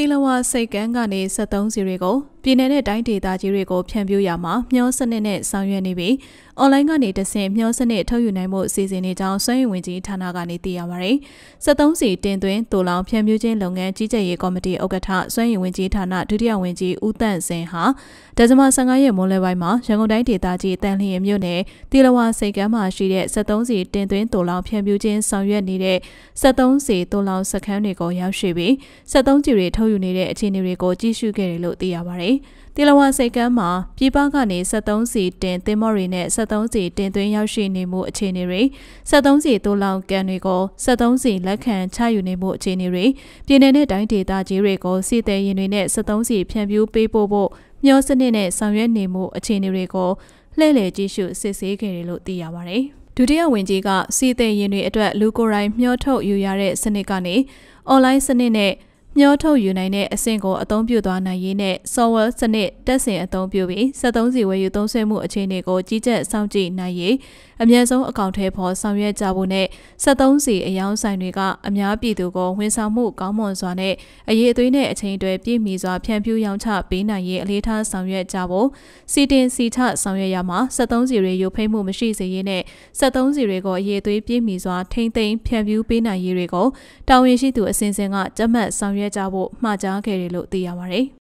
တီလဝါစိတ်ကန်းကနေ73စီတွေကိုပြည်내နဲ့တိုင်းဒေသကြီးတွေကိုဖြန့်ဖြူးရမှာမျှောစနစ်နဲ့ဆောင်ရွက်နေပြီးအွန်လိုင်းကနေတဆင့်မျှောစနစ်ထုတ်ယူနိုင်မှုအစီအစဉ်တွေကြောင့်စွမ်းရည်ဝင်ကြီးဌာနကနေသိရပါတယ်။73စီတင်သွင်းတူလောင်ဖြန့်ဖြူးခြင်းလုပ်ငန်းကြီးကြပ်ရေးကော်မတီဥက္ကဋ္ဌစွမ်းရည်ဝင်ကြီးဌာနဒုတိယဝင်ကြီးဦးတန့်စင်ဟာဒဇမ15ရက်မွန်းလယ်ပိုင်းမှာရန်ကုန်တိုင်းဒေသကြီးတန်လျင်မြို့နယ်တီလဝါစိတ်ကမ်းမှာရှိတဲ့73စီတင်သွင်းတူလောင်ဖြန့်ဖြူးခြင်းဆောင်ရွက်နေတဲ့73စီတူလောင်စခန်းတွေကိုရောက်ရှိပြီး73စီတွေထုတ်ယူနေတဲ့အခြေအနေတွေကိုကြည့်ရှုခဲ့တယ်လို့သိရပါတယ်တီလဝစိတ်ကမ်းမှာပြည်ပကနေ73စီတင်သင်းမော်တွေနဲ့73စီတင်သွင်းရောက်ရှိနေမှုအခြေအနေတွေ73စီတိုးလောင်ကန်တွေကို73စီလက်ခံချယူနေမှုအခြေအနေတွေပြည်내နဲ့တိုင်းဒေသကြီးတွေကိုစီတဲရင်တွေနဲ့73စီဖြန့်ဖြူးပေးပို့ဖို့မျောစနစ်နဲ့ဆောင်ရွက်နေမှုအခြေအနေတွေကိုလှည့်လည်ကြည့်ရှုစစ်ဆေးခဲ့တယ်လို့သိရပါဗျ။ဒုတိယဝန်ကြီးကစီသိရင်တွေအတွက်လူကိုယ်တိုင်မျှောထုတ်ယူရတဲ့စနစ်ကနေအွန်လိုင်းစနစ်နဲ့မျောထုတ်ယူနိုင်တဲ့အဆင့်ကိုအသုံးပြုသွားနိုင်ရေးနဲ့ software စနစ်တက်ဆင်အသုံးပြုပြီး73စီဝယ်ယူသုံးစွဲမှုအခြေအနေကိုကြီးကြပ်စောင့်ကြည့်နိုင်ရေးအမြင့်ဆုံးအကောင့်ထဲပေါ်ဆောင်ရွက်ကြဖို့နဲ့73စီအယောင်းဆိုင်တွေကအများပြည်သူကိုဝန်ဆောင်မှုကောင်းမွန်စွာနဲ့အရေးအသွေးနဲ့အချိန်တွေပြည့်မီစွာဖြန့်ဖြူးရောင်းချပေးနိုင်ရေးအလေးထားဆောင်ရွက်ကြဖို့စီတင်စီချဆောင်ရွက်ရမှာ73စီတွေရုပ်ဖိမှုမရှိစေရေးနဲ့73စီတွေကိုအရေးအသွေးပြည့်မီစွာထိမ့်သိမ်းဖြန့်ဖြူးပေးနိုင်ရေးတွေကိုတာဝန်ရှိသူအစဉ်စဉ်ကကြက်မှတ်ဆောင်ရွက်ခဲ့ကြဖို့မှာကြားခဲ့တယ်လို့သိရပါတယ်။